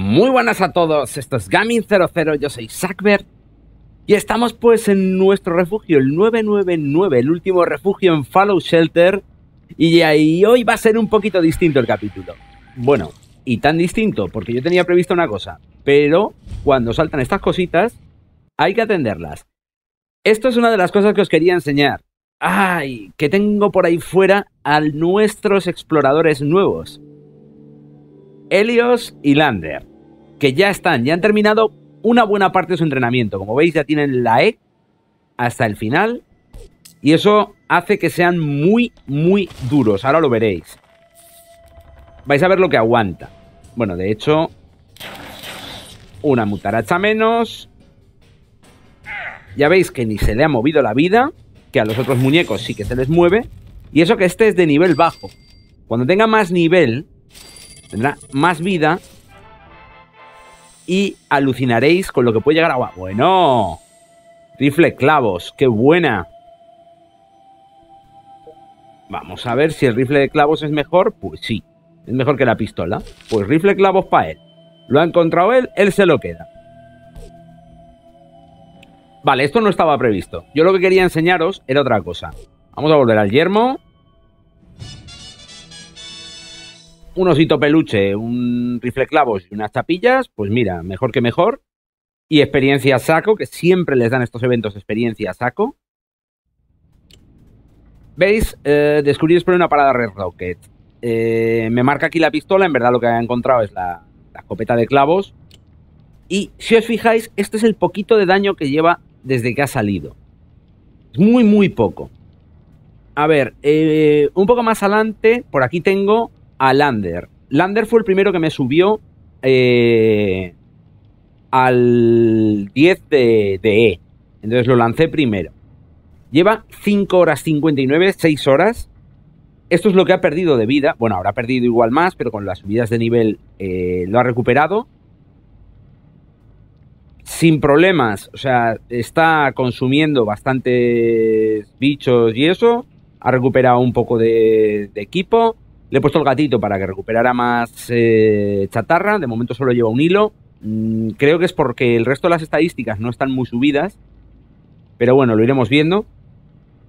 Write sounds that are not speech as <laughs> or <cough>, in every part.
Muy buenas a todos, esto es Gaming 00, yo soy Sackbert y estamos pues en nuestro refugio, el 999, el último refugio en Fallow Shelter y ahí hoy va a ser un poquito distinto el capítulo. Bueno, y tan distinto, porque yo tenía previsto una cosa, pero cuando saltan estas cositas hay que atenderlas. Esto es una de las cosas que os quería enseñar. ¡Ay! Que tengo por ahí fuera a nuestros exploradores nuevos. Helios y Lander, que ya están, ya han terminado una buena parte de su entrenamiento. Como veis, ya tienen la E hasta el final. Y eso hace que sean muy, muy duros. Ahora lo veréis. Vais a ver lo que aguanta. Bueno, de hecho, una mutaracha menos. Ya veis que ni se le ha movido la vida, que a los otros muñecos sí que se les mueve. Y eso que este es de nivel bajo. Cuando tenga más nivel, tendrá más vida y alucinaréis con lo que puede llegar a... Bueno, rifle clavos, qué buena. Vamos a ver si el rifle de clavos es mejor. Pues sí, es mejor que la pistola. Pues rifle clavos para él. Lo ha encontrado él, él se lo queda. Vale, esto no estaba previsto. Yo lo que quería enseñaros era otra cosa. Vamos a volver al yermo. un osito peluche, un rifle clavos y unas tapillas, pues mira, mejor que mejor. Y experiencia saco, que siempre les dan estos eventos experiencia saco. ¿Veis? Eh, descubrí después una parada Red Rocket. Eh, me marca aquí la pistola, en verdad lo que he encontrado es la, escopeta de clavos. Y si os fijáis, este es el poquito de daño que lleva desde que ha salido. Es muy, muy poco. A ver, eh, un poco más adelante, por aquí tengo a Lander. Lander fue el primero que me subió eh, al 10 de, E. Entonces lo lancé primero. Lleva 5 horas 59, 6 horas. Esto es lo que ha perdido de vida. Bueno, ahora ha perdido igual más, pero con las subidas de nivel eh, lo ha recuperado. Sin problemas. O sea, está consumiendo bastantes bichos y eso. Ha recuperado un poco de equipo le he puesto el gatito para que recuperara más eh, chatarra. De momento solo lleva un hilo. Mm, creo que es porque el resto de las estadísticas no están muy subidas. Pero bueno, lo iremos viendo.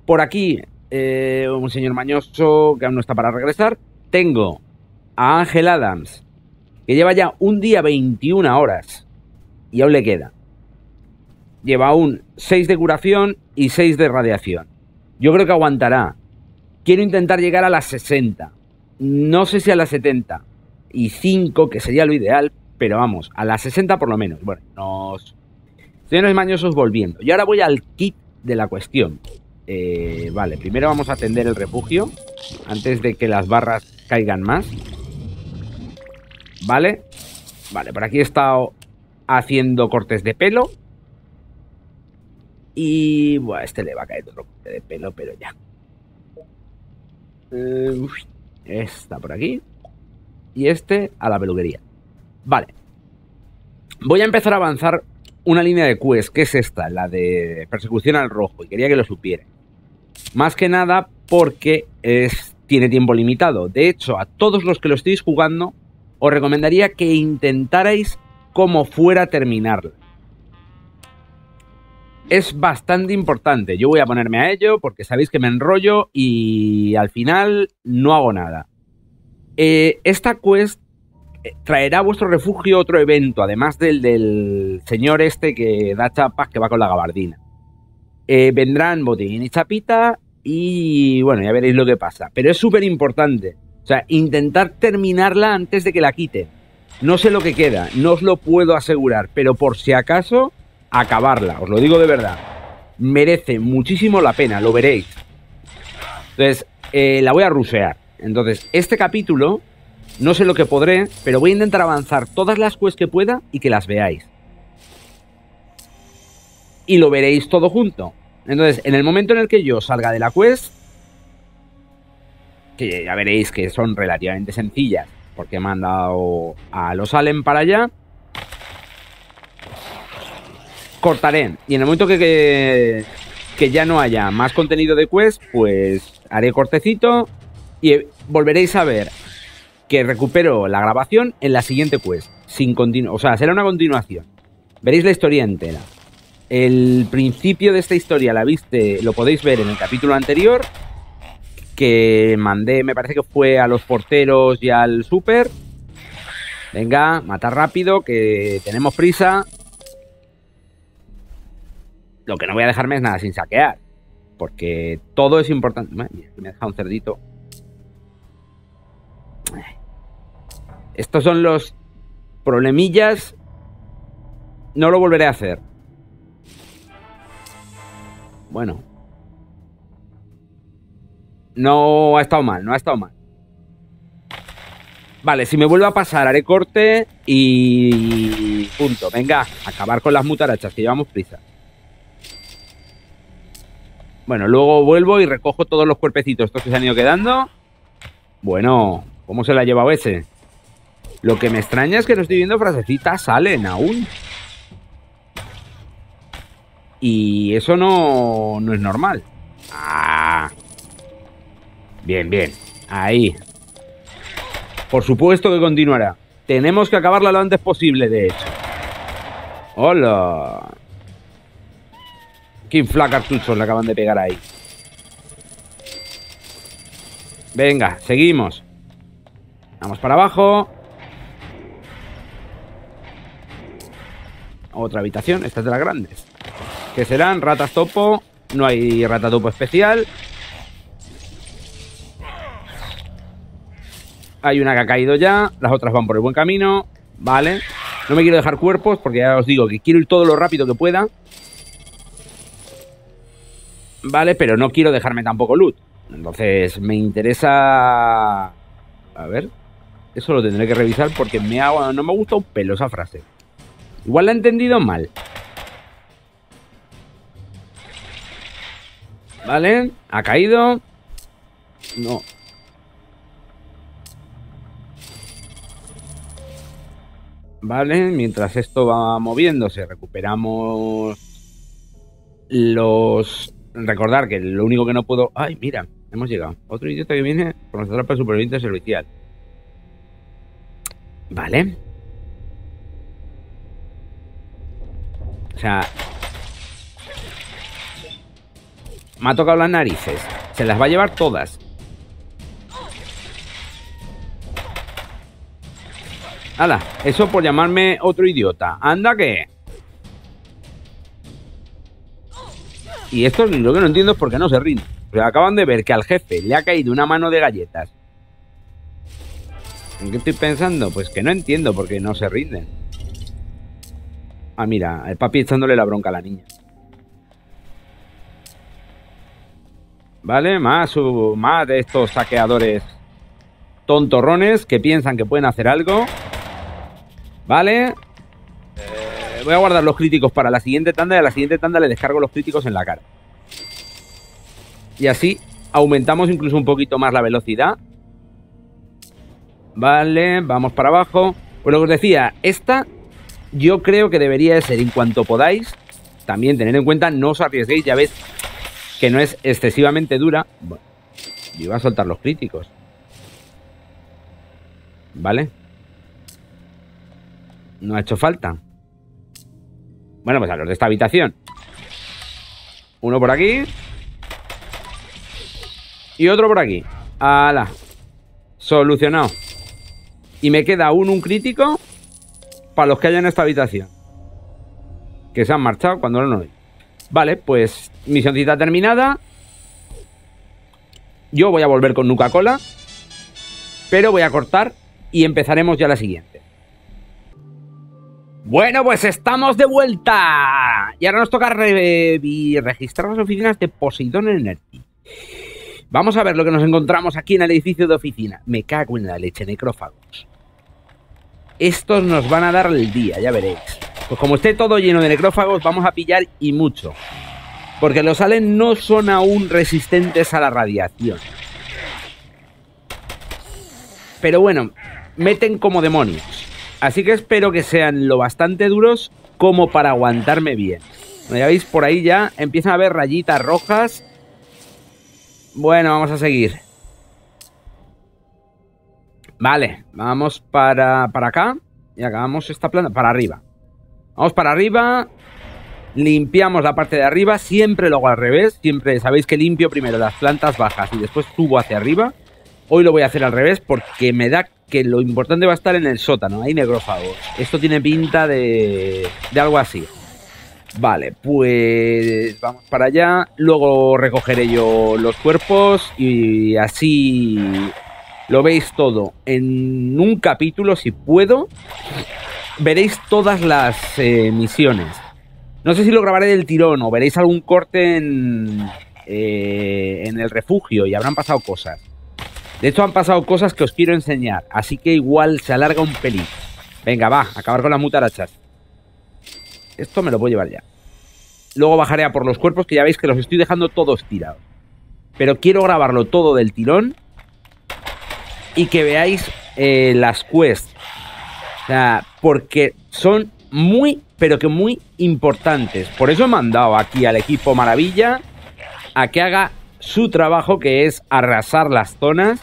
Por aquí, eh, un señor mañoso que aún no está para regresar. Tengo a Ángel Adams, que lleva ya un día 21 horas. Y aún le queda. Lleva aún 6 de curación y 6 de radiación. Yo creo que aguantará. Quiero intentar llegar a las 60 no sé si a las 70 y 5, que sería lo ideal, pero vamos, a las 60 por lo menos. Bueno, nos... Señores mañosos, volviendo. Y ahora voy al kit de la cuestión. Eh, vale, primero vamos a atender el refugio, antes de que las barras caigan más. Vale, vale, por aquí he estado haciendo cortes de pelo. Y bueno, este le va a caer otro corte de pelo, pero ya. Eh, esta por aquí. Y este a la peluquería. Vale. Voy a empezar a avanzar una línea de quest, que es esta, la de persecución al rojo, y quería que lo supiera. Más que nada porque tiene tiempo limitado. De hecho, a todos los que lo estéis jugando, os recomendaría que intentarais como fuera terminarla es bastante importante. Yo voy a ponerme a ello porque sabéis que me enrollo y al final no hago nada. Eh, esta quest eh, traerá a vuestro refugio otro evento, además del, del señor este que da chapas que va con la gabardina. Eh, vendrán botín y chapita y bueno, ya veréis lo que pasa. Pero es súper importante. O sea, intentar terminarla antes de que la quiten. No sé lo que queda, no os lo puedo asegurar, pero por si acaso acabarla, os lo digo de verdad. Merece muchísimo la pena, lo veréis. Entonces, eh, la voy a rusear. Entonces, este capítulo, no sé lo que podré, pero voy a intentar avanzar todas las quests que pueda y que las veáis. Y lo veréis todo junto. Entonces, en el momento en el que yo salga de la quest, que ya veréis que son relativamente sencillas, porque me han dado a los Allen para allá, cortaré. Y en el momento que, que, ya no haya más contenido de Quest, pues haré cortecito y volveréis a ver que recupero la grabación en la siguiente Quest. Sin o sea, será una continuación. Veréis la historia entera. El principio de esta historia la viste, lo podéis ver en el capítulo anterior que mandé, me parece que fue a los porteros y al super. Venga, matar rápido, que tenemos prisa. Lo que no voy a dejarme es nada sin saquear. Porque todo es importante. me ha dejado un cerdito. Estos son los problemillas. No lo volveré a hacer. Bueno. No ha estado mal, no ha estado mal. Vale, si me vuelvo a pasar, haré corte y punto. Venga, acabar con las mutarachas, que llevamos prisa. Bueno, luego vuelvo y recojo todos los cuerpecitos, estos que se han ido quedando. Bueno, ¿cómo se la ha llevado ese? Lo que me extraña es que no estoy viendo frasecitas, salen aún. Y eso no, no es normal. Ah. Bien, bien. Ahí. Por supuesto que continuará. Tenemos que acabarla lo antes posible, de hecho. Hola. Que infla cartuchos le acaban de pegar ahí. Venga, seguimos. Vamos para abajo. Otra habitación, esta es de las grandes. Que serán ratas topo. No hay rata topo especial. Hay una que ha caído ya. Las otras van por el buen camino. Vale. No me quiero dejar cuerpos porque ya os digo que quiero ir todo lo rápido que pueda. ¿vale? Pero no quiero dejarme tampoco loot. Entonces, me interesa... A ver, eso lo tendré que revisar porque me no me gusta un pelo esa frase. Igual la he entendido mal. Vale, ha caído. No. Vale, mientras esto va moviéndose, recuperamos los recordar que lo único que no puedo. ¡Ay, mira! Hemos llegado. Otro idiota que viene con nuestra es superviviente servicial. Vale. O sea. Me ha tocado las narices. Se las va a llevar todas. ¡Hala! eso por llamarme otro idiota. Anda que. Y esto lo que no entiendo es por qué no se rinden. O acaban de ver que al jefe le ha caído una mano de galletas. ¿En qué estoy pensando? Pues que no entiendo por qué no se rinden. Ah, mira, el papi echándole la bronca a la niña. ¿Vale? Más, uh, más de estos saqueadores tontorrones que piensan que pueden hacer algo. ¿Vale? Eh, voy a guardar los críticos para la siguiente tanda y a la siguiente tanda le descargo los críticos en la cara. Y así aumentamos incluso un poquito más la velocidad. Vale, vamos para abajo. Pues lo que os decía, esta yo creo que debería de ser en cuanto podáis. También tener en cuenta, no os arriesguéis, ya ves que no es excesivamente dura. Bueno, yo iba a soltar los críticos. ¿Vale? No ha hecho falta. Bueno, pues a los de esta habitación. Uno por aquí. Y otro por aquí. ¡Hala! Solucionado. Y me queda aún un crítico para los que hayan en esta habitación. Que se han marchado cuando no hay. Vale, pues misioncita terminada. Yo voy a volver con Nuca Cola. Pero voy a cortar y empezaremos ya la siguiente. Bueno, pues estamos de vuelta. Y ahora nos toca registrar las oficinas de Poseidón Energy. Vamos a ver lo que nos encontramos aquí en el edificio de oficina. Me cago en la leche, necrófagos. Estos nos van a dar el día, ya veréis. Pues como esté todo lleno de necrófagos, vamos a pillar y mucho. Porque los salen no son aún resistentes a la radiación. Pero bueno, meten como demonios. Así que espero que sean lo bastante duros como para aguantarme bien. Ya veis, por ahí ya empiezan a haber rayitas rojas. Bueno, vamos a seguir. Vale, vamos para, para acá. Y acabamos esta planta para arriba. Vamos para arriba. Limpiamos la parte de arriba. Siempre lo hago al revés. Siempre sabéis que limpio primero las plantas bajas y después subo hacia arriba. Hoy lo voy a hacer al revés porque me da que lo importante va a estar en el sótano, hay negrófagos Esto tiene pinta de, algo así. Vale, pues vamos para allá. Luego recogeré yo los cuerpos y así lo veis todo en un capítulo, si puedo. Veréis todas las eh, misiones. No sé si lo grabaré del tirón o veréis algún corte en eh, el refugio y habrán pasado cosas. De hecho, han pasado cosas que os quiero enseñar, así que igual se alarga un pelín. Venga, va, acabar con las mutarachas. Esto me lo puedo llevar ya. Luego bajaré a por los cuerpos, que ya veis que los estoy dejando todos tirados. Pero quiero grabarlo todo del tirón y que veáis eh, las quests. porque son muy, pero que muy importantes. Por eso he mandado aquí al equipo Maravilla a que haga su trabajo que es arrasar las zonas,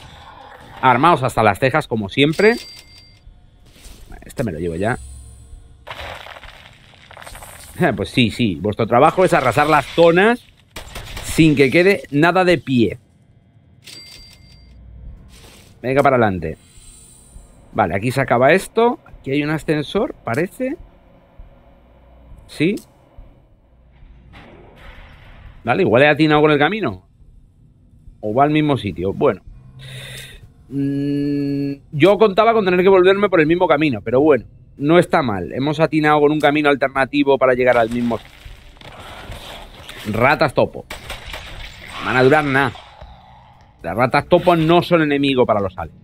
armados hasta las cejas como siempre. Este me lo llevo ya. Ah, pues sí, sí, vuestro trabajo es arrasar las zonas sin que quede nada de pie. Venga para adelante. Vale, aquí se acaba esto. Aquí hay un ascensor, parece. Sí. Vale, igual he atinado con el camino o va al mismo sitio. Bueno, mm, yo contaba con tener que volverme por el mismo camino, pero bueno, no está mal. Hemos atinado con un camino alternativo para llegar al mismo sitio. Ratas topo. Van a durar nada. Las ratas topo no son enemigo para los aliens.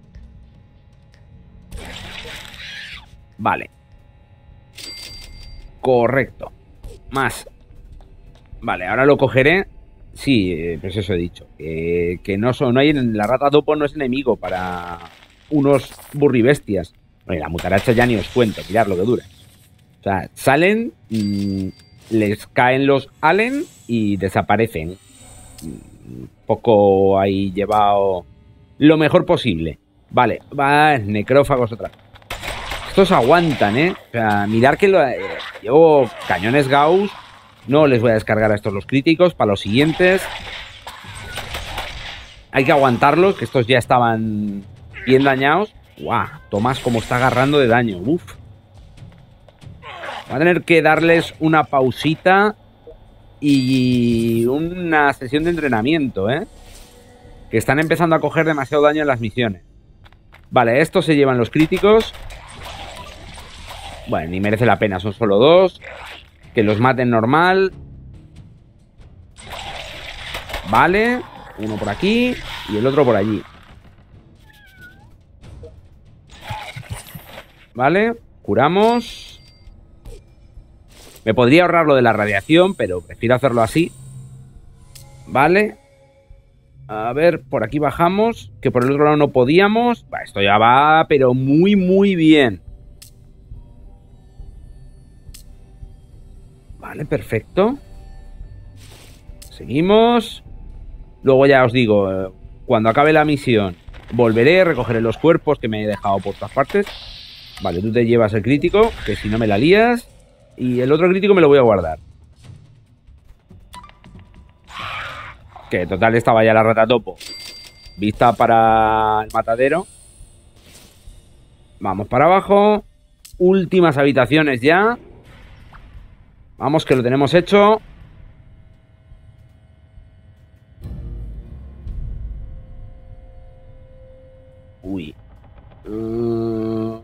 Vale. Correcto. Más. Vale, ahora lo cogeré Sí, eh, pues eso he dicho. que no son, no hay, la rata topo no es enemigo para unos burribestias. la mutaracha ya ni os cuento, mirad lo que dura. O sea, salen, mm, les caen los allen y desaparecen. Mm, poco ahí llevado lo mejor posible. Vale, va, necrófagos otra Estos aguantan, ¿eh? O sea, mirar que lo, eh, llevo cañones Gauss no les voy a descargar a estos los críticos para los siguientes. Hay que aguantarlos, que estos ya estaban bien dañados. ¡Guau! Tomás como está agarrando de daño. ¡Uf! Va a tener que darles una pausita y una sesión de entrenamiento, ¿eh? Que están empezando a coger demasiado daño en las misiones. Vale, estos se llevan los críticos. Bueno, ni merece la pena, son solo dos. Que los maten normal. Vale. Uno por aquí y el otro por allí. Vale. Curamos. Me podría ahorrar lo de la radiación, pero prefiero hacerlo así. Vale. A ver, por aquí bajamos, que por el otro lado no podíamos. esto ya va, pero muy, muy bien. Vale, perfecto. Seguimos. Luego ya os digo, eh, cuando acabe la misión, volveré, recogeré los cuerpos que me he dejado por todas partes. Vale, tú te llevas el crítico, que si no me la lías. Y el otro crítico me lo voy a guardar. Que total estaba ya la rata topo. Vista para el matadero. Vamos para abajo. Últimas habitaciones ya. Vamos, que lo tenemos hecho. Uy. Uh.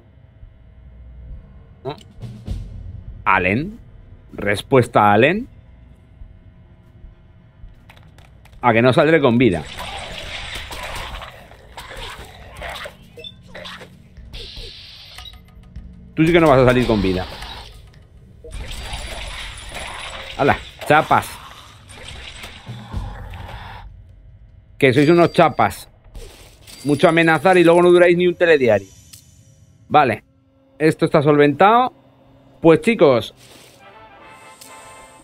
Allen. Respuesta a Allen. A que no saldré con vida. Tú sí que no vas a salir con vida. ¡Hala! ¡Chapas! Que sois unos chapas. Mucho amenazar y luego no duráis ni un telediario. Vale. Esto está solventado. Pues chicos,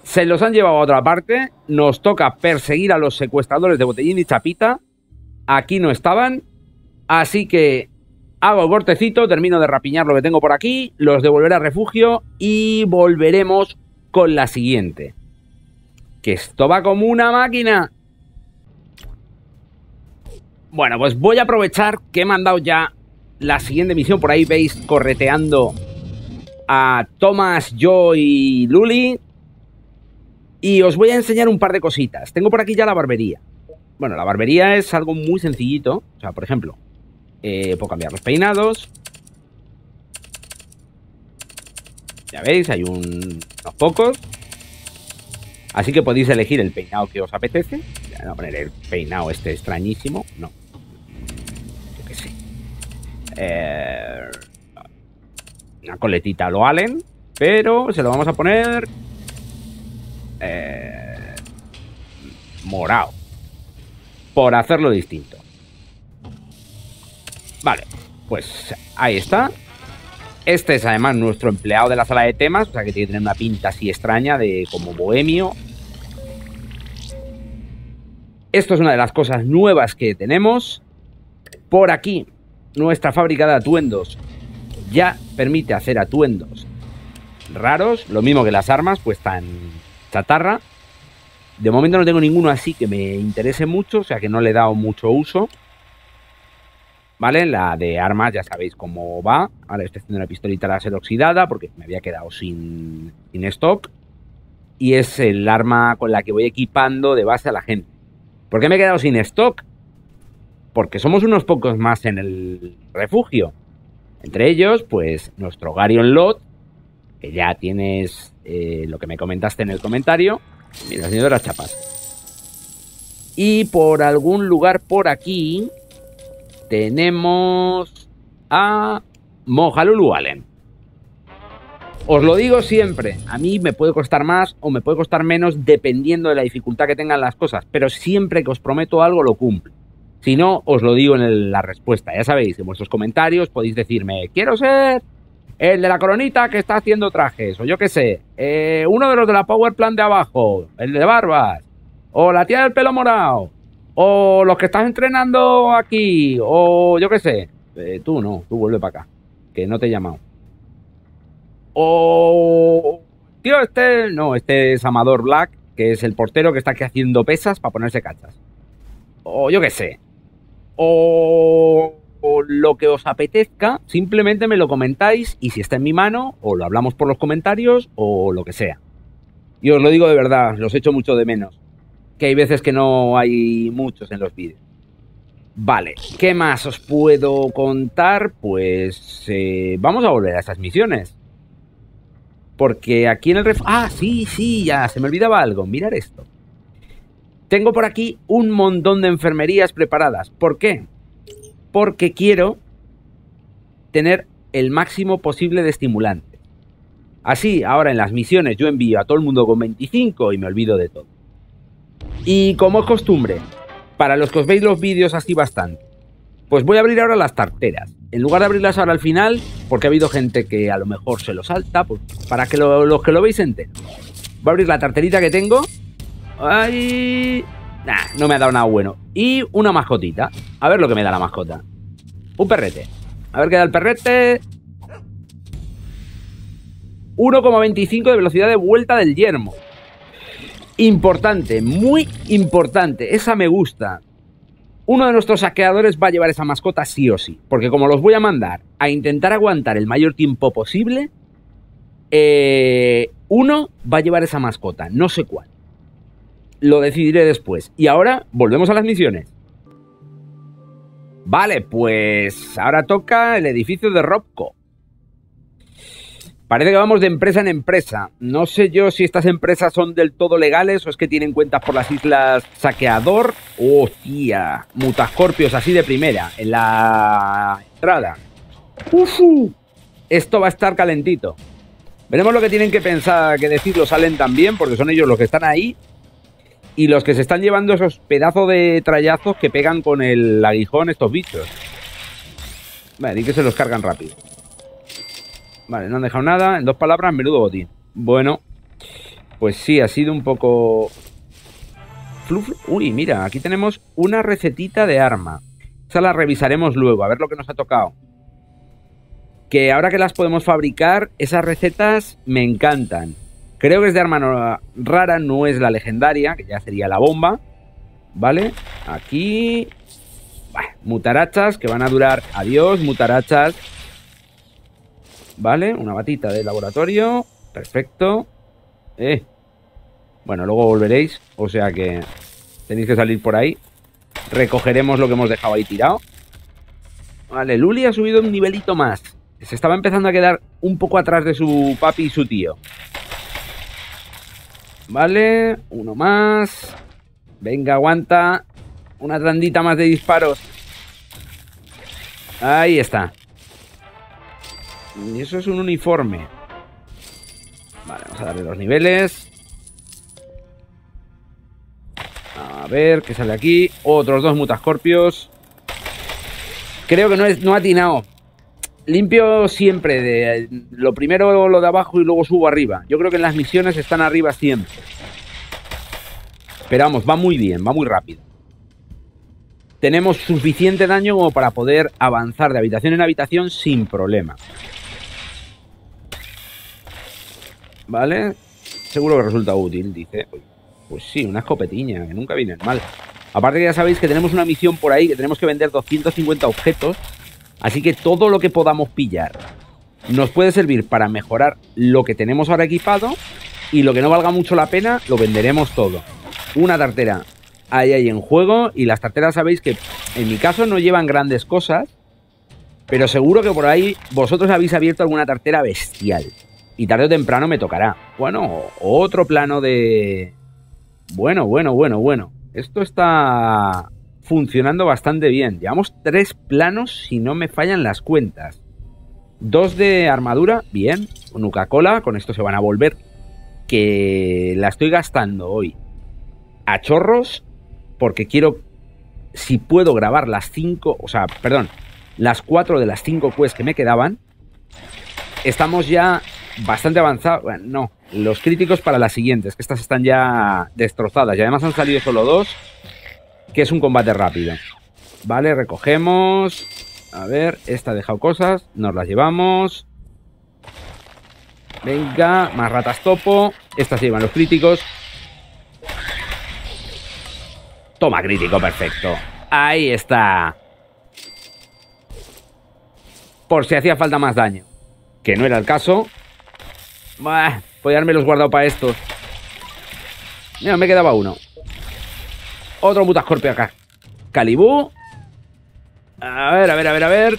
se los han llevado a otra parte. Nos toca perseguir a los secuestradores de Botellín y Chapita. Aquí no estaban. Así que hago el cortecito, termino de rapiñar lo que tengo por aquí, los devolveré a refugio y volveremos con la siguiente. Que esto va como una máquina. Bueno, pues voy a aprovechar que he mandado ya la siguiente misión. Por ahí veis correteando a Thomas, Joe y Luli. Y os voy a enseñar un par de cositas. Tengo por aquí ya la barbería. Bueno, la barbería es algo muy sencillito. O sea, por ejemplo, eh, puedo cambiar los peinados. Ya veis, hay unos pocos. Así que podéis elegir el peinado que os apetece. Voy a poner el peinado este extrañísimo. No. Yo qué sé. Eh, una coletita lo Allen. Pero se lo vamos a poner. Eh, morado. Por hacerlo distinto. Vale. Pues ahí está. Este es además nuestro empleado de la sala de temas, o sea que tiene una pinta así extraña de como bohemio. Esto es una de las cosas nuevas que tenemos. Por aquí, nuestra fábrica de atuendos ya permite hacer atuendos raros, lo mismo que las armas, pues tan chatarra. De momento no tengo ninguno así que me interese mucho, o sea que no le he dado mucho uso. ¿vale? La de armas, ya sabéis cómo va. Ahora estoy haciendo una pistolita ser oxidada porque me había quedado sin, stock. Y es el arma con la que voy equipando de base a la gente. ¿Por qué me he quedado sin stock? Porque somos unos pocos más en el refugio. Entre ellos, pues nuestro Garion Lot, que ya tienes eh, lo que me comentaste en el comentario. Mira, señor las chapas. Y por algún lugar por aquí tenemos a Mojalulu Allen. Os lo digo siempre, a mí me puede costar más o me puede costar menos dependiendo de la dificultad que tengan las cosas, pero siempre que os prometo algo lo cumplo. Si no, os lo digo en la respuesta. Ya sabéis, en vuestros comentarios podéis decirme, quiero ser el de la coronita que está haciendo trajes, o yo qué sé, eh, uno de los de la Power Plant de abajo, el de barbas, o la tía del pelo morado, o los que estás entrenando aquí, o yo qué sé. Eh, tú no, tú vuelve para acá, que no te he llamado. O... Tío, este... No, este es Amador Black, que es el portero que está aquí haciendo pesas para ponerse cachas. O yo qué sé. o lo que os apetezca, simplemente me lo comentáis y si está en mi mano, o lo hablamos por los comentarios o lo que sea. Y os lo digo de verdad, los echo mucho de menos que hay veces que no hay muchos en los vídeos. Vale, ¿qué más os puedo contar? Pues eh, vamos a volver a esas misiones. Porque aquí en el ref... Ah, sí, sí, ya, se me olvidaba algo. Mirar esto. Tengo por aquí un montón de enfermerías preparadas. ¿Por qué? Porque quiero tener el máximo posible de estimulante. Así, ahora en las misiones yo envío a todo el mundo con 25 y me olvido de todo. Y como es costumbre, para los que os veis los vídeos así bastante, pues voy a abrir ahora las tarteras. En lugar de abrirlas ahora al final, porque ha habido gente que a lo mejor se lo salta, pues para que los que lo veis entero. Voy a abrir la tarterita que tengo. Ay, nah, no me ha dado nada bueno. Y una mascotita. A ver lo que me da la mascota. Un perrete. A ver qué da el perrete. 1,25 de velocidad de vuelta del yermo. Importante, muy importante. Esa me gusta. Uno de nuestros saqueadores va a llevar esa mascota sí o sí. Porque como los voy a mandar a intentar aguantar el mayor tiempo posible, eh, uno va a llevar esa mascota, no sé cuál. Lo decidiré después. Y ahora volvemos a las misiones. Vale, pues ahora toca el edificio de Robco. Parece que vamos de empresa en empresa. No sé yo si estas empresas son del todo legales o es que tienen cuentas por las islas Saqueador. ¡Hostia! Mutascorpios así de primera, en la entrada. esto va a estar calentito. Veremos lo que tienen que pensar, que decir, salen también, porque son ellos los que están ahí y los que se están llevando esos pedazos de trallazos que pegan con el aguijón estos bichos. Vale, y que se los cargan rápido. Vale, no han dejado nada. En dos palabras, menudo botín. Bueno, pues sí, ha sido un poco... Uy, mira, aquí tenemos una recetita de arma. Esa la revisaremos luego, a ver lo que nos ha tocado. Que ahora que las podemos fabricar, esas recetas me encantan. Creo que es de arma rara, no es la legendaria, que ya sería la bomba. ¿Vale? Aquí... mutarachas, que van a durar... Adiós, mutarachas. ¿Vale? Una batita de laboratorio. Perfecto. Eh. Bueno, luego volveréis. O sea que tenéis que salir por ahí. Recogeremos lo que hemos dejado ahí tirado. Vale, Luli ha subido un nivelito más. Se estaba empezando a quedar un poco atrás de su papi y su tío. Vale, uno más. Venga, aguanta. Una tandita más de disparos. Ahí está. Y eso es un uniforme. Vale, vamos a darle los niveles. A ver, ¿qué sale aquí? Otros dos mutascorpios. Creo que no, es, no ha atinado. Limpio siempre de lo primero lo de abajo y luego subo arriba. Yo creo que en las misiones están arriba siempre. Pero vamos, va muy bien, va muy rápido. Tenemos suficiente daño como para poder avanzar de habitación en habitación sin problema. ¿Vale? Seguro que resulta útil, dice. Pues, pues sí, una escopetilla que nunca viene mal. Aparte que ya sabéis que tenemos una misión por ahí, que tenemos que vender 250 objetos. Así que todo lo que podamos pillar nos puede servir para mejorar lo que tenemos ahora equipado y lo que no valga mucho la pena lo venderemos todo. Una tartera hay ahí en juego y las tarteras sabéis que en mi caso no llevan grandes cosas, pero seguro que por ahí vosotros habéis abierto alguna tartera bestial y tarde o temprano me tocará. Bueno, otro plano de... Bueno, bueno, bueno, bueno. Esto está funcionando bastante bien. Llevamos tres planos si no me fallan las cuentas. Dos de armadura, bien. nuca cola con esto se van a volver. Que la estoy gastando hoy. A chorros, porque quiero, si puedo grabar las cinco, o sea, perdón, las cuatro de las cinco quests que me quedaban, estamos ya bastante avanzado. Bueno, no, los críticos para las siguientes, que estas están ya destrozadas. Y además han salido solo dos, que es un combate rápido. Vale, recogemos. A ver, esta ha dejado cosas. Nos las llevamos. Venga, más ratas topo. Estas llevan los críticos. Toma crítico, perfecto. Ahí está. Por si hacía falta más daño. Que no era el caso, voy podía haberme los guardado para estos. Mira, me quedaba uno. Otro mutascorpio acá. Calibú. A ver, a ver, a ver, a ver.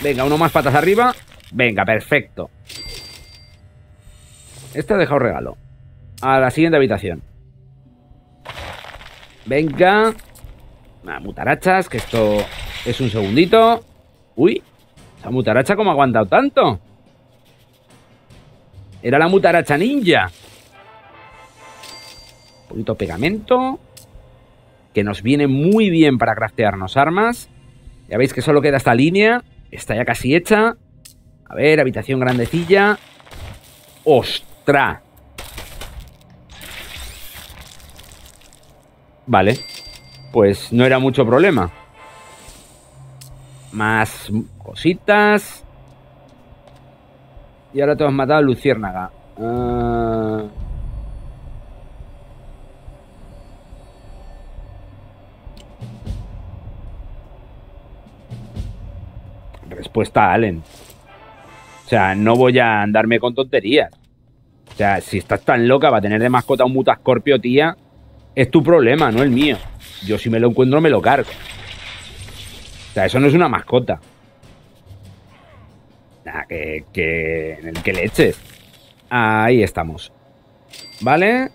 Venga, uno más patas arriba. Venga, perfecto. Este ha dejado regalo. A la siguiente habitación. Venga. Ah, mutarachas, que esto es un segundito. Uy, esa mutaracha, ¿cómo ha aguantado tanto? Era la mutaracha ninja. Un poquito pegamento. Que nos viene muy bien para craftearnos armas. Ya veis que solo queda esta línea. Está ya casi hecha. A ver, habitación grandecilla. ¡Ostra! Vale. Pues no era mucho problema. Más cositas. Y ahora te has matado a Luciérnaga. Ah. Respuesta Allen. O sea, no voy a andarme con tonterías. O sea, si estás tan loca para tener de mascota un mutascorpio, tía, es tu problema, no el mío. Yo si me lo encuentro me lo cargo. O sea, eso no es una mascota. Ah, que, que, en el que le eches. Ahí estamos. ¿Vale?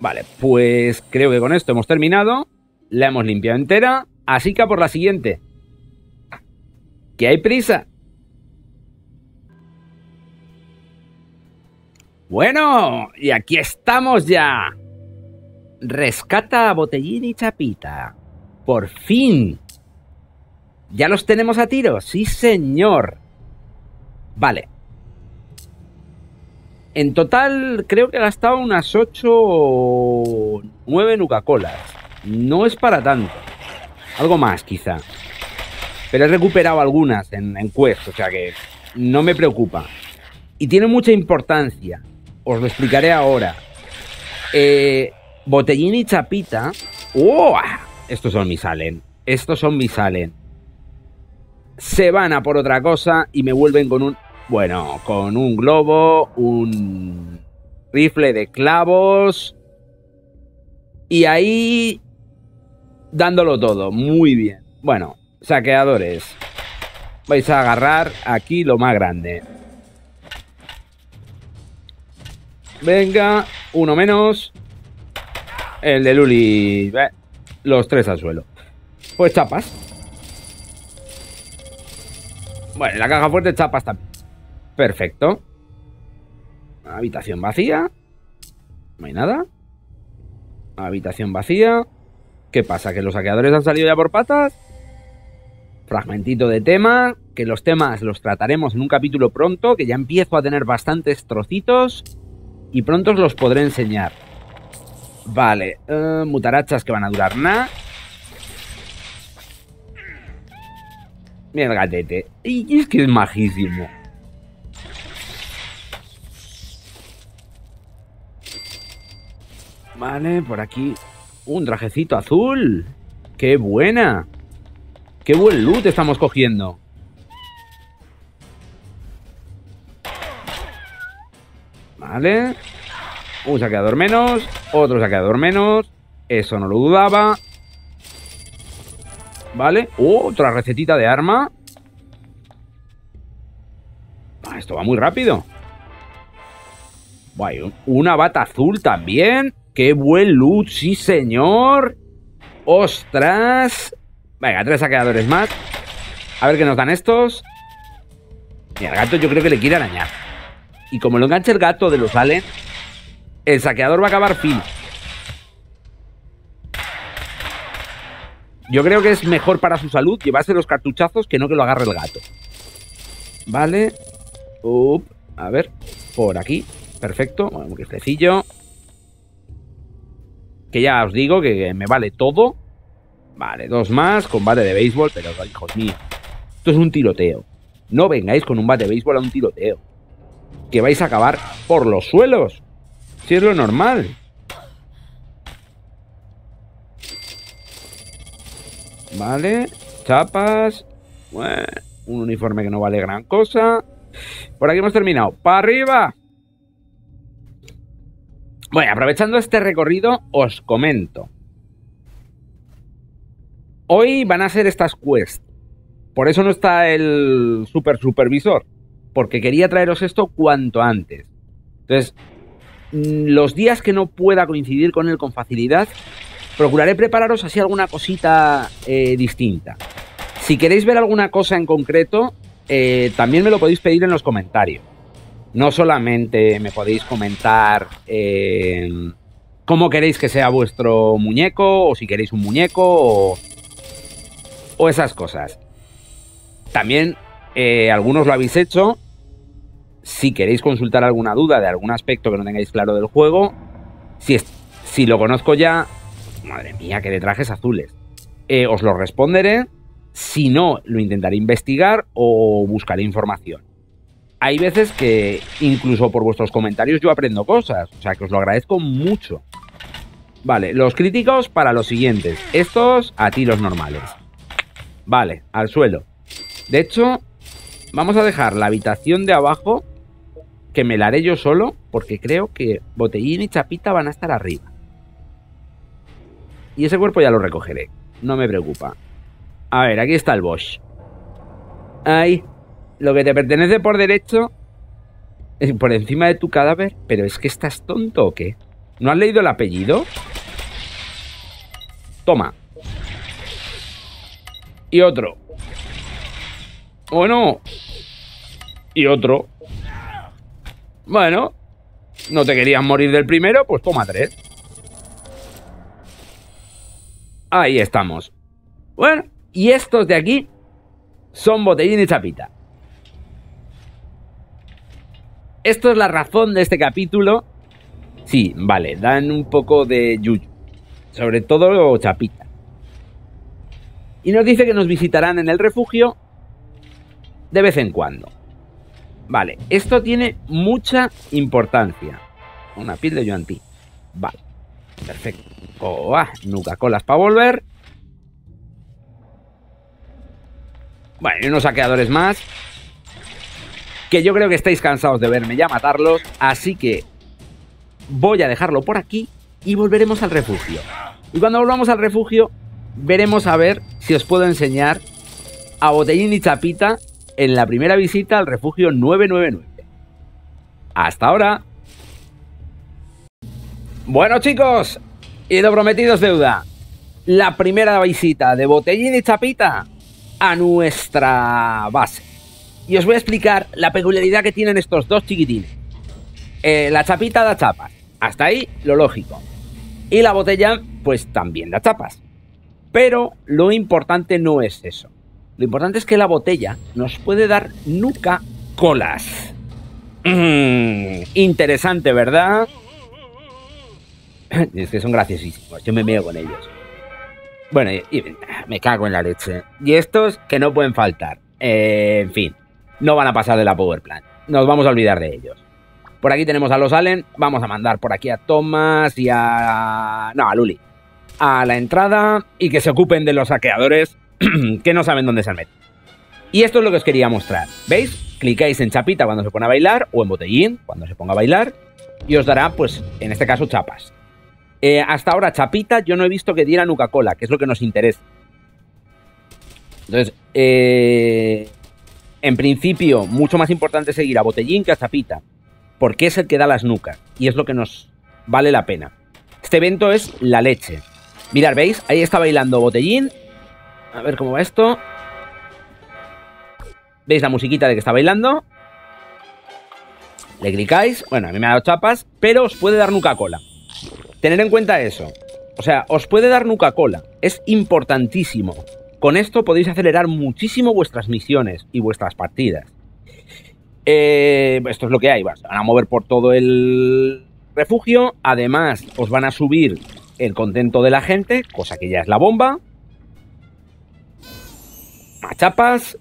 Vale, pues creo que con esto hemos terminado. La hemos limpiado entera. Así que a por la siguiente. Que hay prisa. Bueno, y aquí estamos ya. Rescata a Botellín y Chapita. Por fin. ¿Ya los tenemos a tiro? Sí, señor. Vale. En total, creo que he gastado unas 8 o 9 Nuca-Colas. No es para tanto. Algo más, quizá. Pero he recuperado algunas en, Quest, o sea que no me preocupa. Y tiene mucha importancia. Os lo explicaré ahora. Eh, botellín y chapita. ¡Oh! Estos son mis salen. Estos son mis Allen se van a por otra cosa y me vuelven con un, bueno, con un globo, un rifle de clavos. Y ahí dándolo todo, muy bien. Bueno, saqueadores. Vais a agarrar aquí lo más grande. Venga, uno menos. El de Luli. los tres al suelo. Pues chapas. Bueno, la caja fuerte está hasta Perfecto. Habitación vacía. No hay nada. Habitación vacía. ¿Qué pasa? ¿Que los saqueadores han salido ya por patas? Fragmentito de tema. Que los temas los trataremos en un capítulo pronto. Que ya empiezo a tener bastantes trocitos. Y pronto os los podré enseñar. Vale. Eh, mutarachas que van a durar nada. Mira el gatete. Y es que es majísimo. Vale, por aquí. Un trajecito azul. ¡Qué buena! ¡Qué buen loot estamos cogiendo! Vale. Un saqueador menos. Otro saqueador menos. Eso no lo dudaba. Vale, otra recetita de arma. Ah, esto va muy rápido. Guay, una bata azul también. ¡Qué buen loot, sí señor! ¡Ostras! Venga, tres saqueadores más. A ver qué nos dan estos. Y al gato yo creo que le quiere arañar. Y como lo enganche el gato de los ale el saqueador va a acabar fino Yo creo que es mejor para su salud llevarse los cartuchazos que no que lo agarre el gato. Vale. A ver. Por aquí. Perfecto. Bueno, un sencillo. Que ya os digo que me vale todo. Vale, dos más. Combate de béisbol. Pero, hijos míos. Esto es un tiroteo. No vengáis con un bate de béisbol a un tiroteo. Que vais a acabar por los suelos. Si es lo normal. Vale, chapas. un uniforme que no vale gran cosa. Por aquí hemos terminado. ¡Para arriba! Bueno, aprovechando este recorrido, os comento. Hoy van a ser estas quests. Por eso no está el super supervisor. Porque quería traeros esto cuanto antes. Entonces, mm, los días que no pueda coincidir con él con facilidad, procuraré prepararos así alguna cosita eh, distinta. Si queréis ver alguna cosa en concreto, eh, también me lo podéis pedir en los comentarios. No solamente me podéis comentar eh, cómo queréis que sea vuestro muñeco, o si queréis un muñeco, o, o esas cosas. También algunos lo habéis hecho. Si queréis consultar alguna duda de algún aspecto que no tengáis claro del juego, si, si lo conozco ya, madre mía, que de trajes azules. Eh, os lo responderé. Si no, lo intentaré investigar o buscaré información. Hay veces que incluso por vuestros comentarios yo aprendo cosas, o sea que os lo agradezco mucho. Vale, los críticos para los siguientes. Estos a ti los normales. Vale, al suelo. De hecho, vamos a dejar la habitación de abajo, que me la haré yo solo, porque creo que Botellín y Chapita van a estar arriba. Y ese cuerpo ya lo recogeré. No me preocupa. A ver, aquí está el Bosch. Ahí. Lo que te pertenece por derecho eh, por encima de tu cadáver. Pero es que estás tonto o qué? ¿No has leído el apellido? Toma. Y otro. Bueno. Y otro. Bueno. No te querías morir del primero, pues toma tres. Ahí estamos. Bueno, y estos de aquí son botellín y chapita. Esto es la razón de este capítulo. Sí, vale, dan un poco de yuyu. Sobre todo chapita. Y nos dice que nos visitarán en el refugio de vez en cuando. Vale, esto tiene mucha importancia. Una piel de ti Vale. Perfecto. ah, nuca colas para volver. Bueno, y unos saqueadores más. Que yo creo que estáis cansados de verme ya matarlos. Así que voy a dejarlo por aquí y volveremos al refugio. Y cuando volvamos al refugio, veremos a ver si os puedo enseñar a Botellín y Chapita en la primera visita al refugio 999. Hasta ahora. Bueno chicos, y lo prometido es deuda. La primera visita de Botellín y Chapita a nuestra base. Y os voy a explicar la peculiaridad que tienen estos dos chiquitines. Eh, la Chapita da chapas. Hasta ahí lo lógico. Y la botella, pues también da chapas. Pero lo importante no es eso. Lo importante es que la botella nos puede dar nuca colas. Mm, interesante, ¿verdad? <coughs> es que son graciosísimos, yo me meo con ellos. Bueno, ah, me cago en la leche. Y estos que no pueden faltar. Eh, en fin, no van a pasar de la Power Plant. Nos vamos a olvidar de ellos. Por aquí tenemos a los Allen. Vamos a mandar por aquí a Thomas y a. No, a Luli. A la entrada y que se ocupen de los saqueadores <clears throat> que no saben dónde se han Y esto es lo que os quería mostrar. ¿Veis? Clicáis en chapita cuando se pone a bailar o en botellín cuando se ponga a bailar y os dará, pues, en este caso, chapas. Eh, hasta ahora, chapita, yo no he visto que diera Nuca-Cola, que es lo que nos interesa. Entonces, eh, en principio, mucho más importante seguir a Botellín que a Chapita, porque es el que da las nucas y es lo que nos vale la pena. Este evento es la leche. Mirad, ¿veis? Ahí está bailando Botellín. A ver cómo va esto. ¿Veis la musiquita de que está bailando? Le clicáis. Bueno, a mí me ha dado chapas, pero os puede dar Nuca-Cola. Tener en cuenta eso. O sea, os puede dar nuca cola. Es importantísimo. Con esto podéis acelerar muchísimo vuestras misiones y vuestras partidas. Eh, esto es lo que hay. Vas, van a mover por todo el refugio. Además, os van a subir el contento de la gente, cosa que ya es la bomba. Machapas.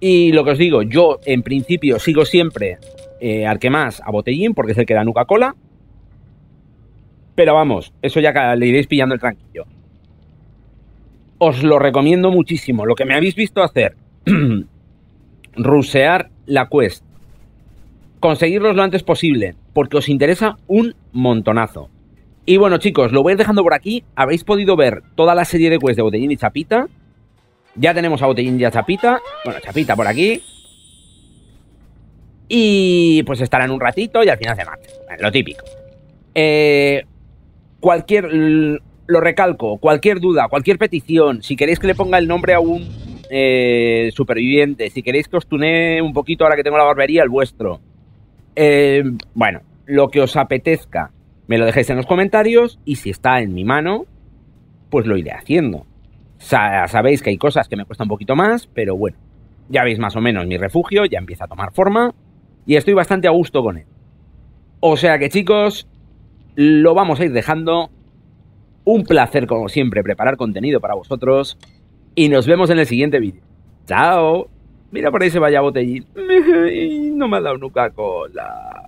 Y lo que os digo, yo en principio sigo siempre eh, al que más a Botellín, porque es el que da nuca cola. Pero vamos, eso ya le iréis pillando el tranquillo. Os lo recomiendo muchísimo. Lo que me habéis visto hacer, <clears throat> rusear la quest. Conseguirlos lo antes posible, porque os interesa un montonazo. Y bueno, chicos, lo voy a ir dejando por aquí. Habéis podido ver toda la serie de quests de Botellín y Chapita. Ya tenemos a Botellín y a Chapita. Bueno, Chapita por aquí. Y pues estarán un ratito y al final se marcha. Lo típico. Eh, cualquier, lo recalco, cualquier duda, cualquier petición, si queréis que le ponga el nombre a un eh, superviviente, si queréis que os tunee un poquito ahora que tengo la barbería, el vuestro. Eh, bueno, lo que os apetezca, me lo dejéis en los comentarios y si está en mi mano, pues lo iré haciendo. sabéis que hay cosas que me cuesta un poquito más, pero bueno, ya veis más o menos mi refugio, ya empieza a tomar forma y estoy bastante a gusto con él. O sea que chicos, lo vamos a ir dejando. Un placer, como siempre, preparar contenido para vosotros. Y nos vemos en el siguiente vídeo. ¡Chao! Mira por ahí se vaya botellín. <laughs> No me ha dado nunca cola.